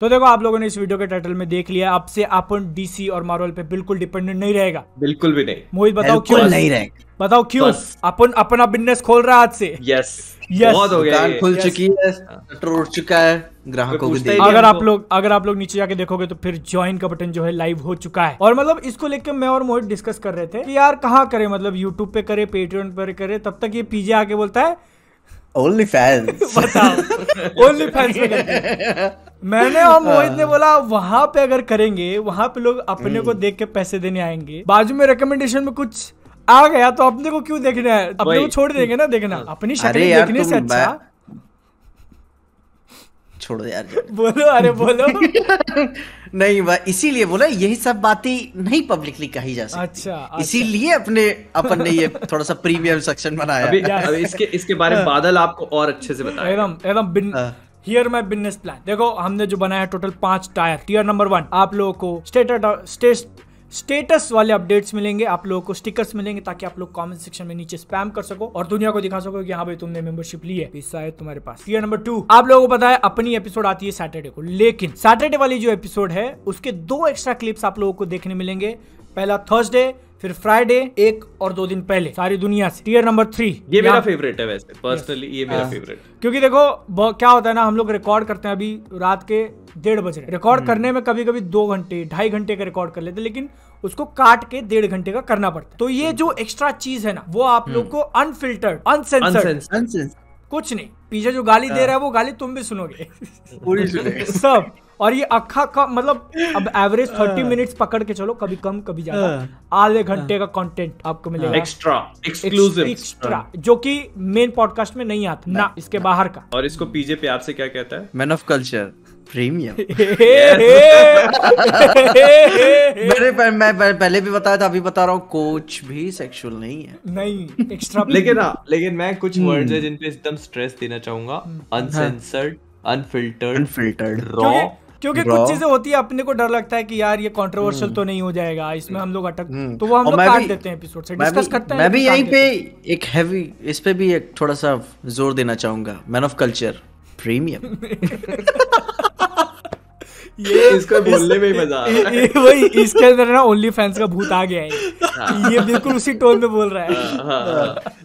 तो देखो आप लोगों ने इस वीडियो के टाइटल में देख लिया अब से अपन डीसी और मार्वल पे बिल्कुल डिपेंडेंट नहीं रहेगा बिल्कुल भी नहीं मोहित बताओ क्यों नहीं रहेगा बताओ क्यों अपन अपना बिजनेस खोल रहा है आज से यस यस बहुत हो गया खुल चुकी है टूट चुका है ग्राहकों को अगर आप लोग अगर आप लोग नीचे जाके देखोगे तो फिर ज्वाइन का बटन जो है लाइव हो चुका है और मतलब इसको लेकर मैं और मोहित डिस्कस कर रहे थे कि यार कहाँ करे मतलब यूट्यूब पे करे पेटीएम पे करे तब तक ये पीजे आके बोलता है ओनली फैंस बताओ ओनली फैंस में मैंने और मोहित ने बोला वहां पे अगर करेंगे वहां पे लोग अपने को हम्म। देख के पैसे देने आएंगे बाजू में रिकमेंडेशन में कुछ आ गया तो अपने को क्यों देखना है अपने को छोड़ देंगे ना देखना अपनी शक्ल देखने से अच्छा छोड़ो यार बोलो अरे बोलो नहीं इसीलिए बोला यही सब बातें नहीं पब्लिकली कही जा सकती अच्छा, अच्छा। इसीलिए अपने अपन ने ये थोड़ा सा प्रीमियम सेक्शन बनाया अभी, अभी इसके इसके बारे में हाँ। बादल आपको और अच्छे से बताएगा एकदम एकदम been here my business plan देखो हमने जो बनाया टोटल पांच टायर टीयर नंबर वन आप लोगों को स्टेट स्टेट स्टेटस वाले अपडेट्स मिलेंगे आप लोगों को स्टिकर्स मिलेंगे ताकि आप लोग कमेंट सेक्शन में नीचे स्पैम कर सको और दुनिया को दिखा सको कि हाँ भाई तुमने मेंबरशिप ली है पैसा है तुम्हारे पास ये नंबर टू आप लोगों को पता है अपनी एपिसोड आती है सैटरडे को लेकिन सैटरडे वाली जो एपिसोड है उसके दो एक्स्ट्रा क्लिप्स आप लोगों को देखने मिलेंगे पहला थर्सडे फिर फ्राइडे एक और दो दिन पहले सारी दुनिया से टीयर नंबर थ्री ये मेरा फेवरेट है वैसे पर्सनली ये मेरा फेवरेट हाँ। क्योंकि देखो क्या होता है ना हम लोग रिकॉर्ड करते हैं अभी रात के डेढ़ बज रहे रिकॉर्ड हम्म। करने में कभी कभी दो घंटे ढाई घंटे का रिकॉर्ड कर लेते लेकिन उसको काट के डेढ़ घंटे का करना पड़ता है तो ये जो एक्स्ट्रा चीज है ना वो आप हम्म। लोग को अनफिल्टर्ड अनसेंसर्ड कुछ नहीं पीछे जो गाली दे हाँ। रहा है वो गाली तुम भी सुनोगे पूरी सुनोगे सब और ये अखा का मतलब अब एवरेज थर्टी मिनट्स पकड़ के चलो कभी कम कभी ज्यादा हाँ। आधे घंटे हाँ। का कंटेंट आपको मिलेगा एक्स्ट्रा एक्सक्लूसिव एक्स्ट्रा जो कि मेन पॉडकास्ट में नहीं आता ना इसके बाहर का और इसको पीजे प्यार से क्या कहता है मैन ऑफ कल्चर प्रीमियम मैंने मैं पहले भी बताया था अभी बता रहा हूँ कोच भी सेक्सुअल नहीं है नहीं एक्स्ट्रा लेकिन हाँ लेकिन मैं कुछ वर्ड्स हम्म। है जिनपे एकदम स्ट्रेस देना चाहूंगा अनसेंसर्ड अनफिल्टर्ड अनफिल्टर्ड रॉ क्योंकि कुछ चीजें होती है अपने को डर लगता है कि यार ये कंट्रोवर्शियल हम्म। तो नहीं हो जाएगा इसमें हम लोग अटक हम्म। तो वो हम लोग काट देते हैं एपिसोड से डिस्कस करते हैं मैं भी यहीं पे एक हैवी इस पे भी एक थोड़ा सा जोर देना चाहूंगा मैन ऑफ कल्चर प्रीमियम ये इसको बोलने में मजा आ रहा है वही इसके अंदर ना ओनली फैंस का भूत आ गया है हाँ। ये बिल्कुल उसी टोन में बोल रहा है हाँ, हाँ।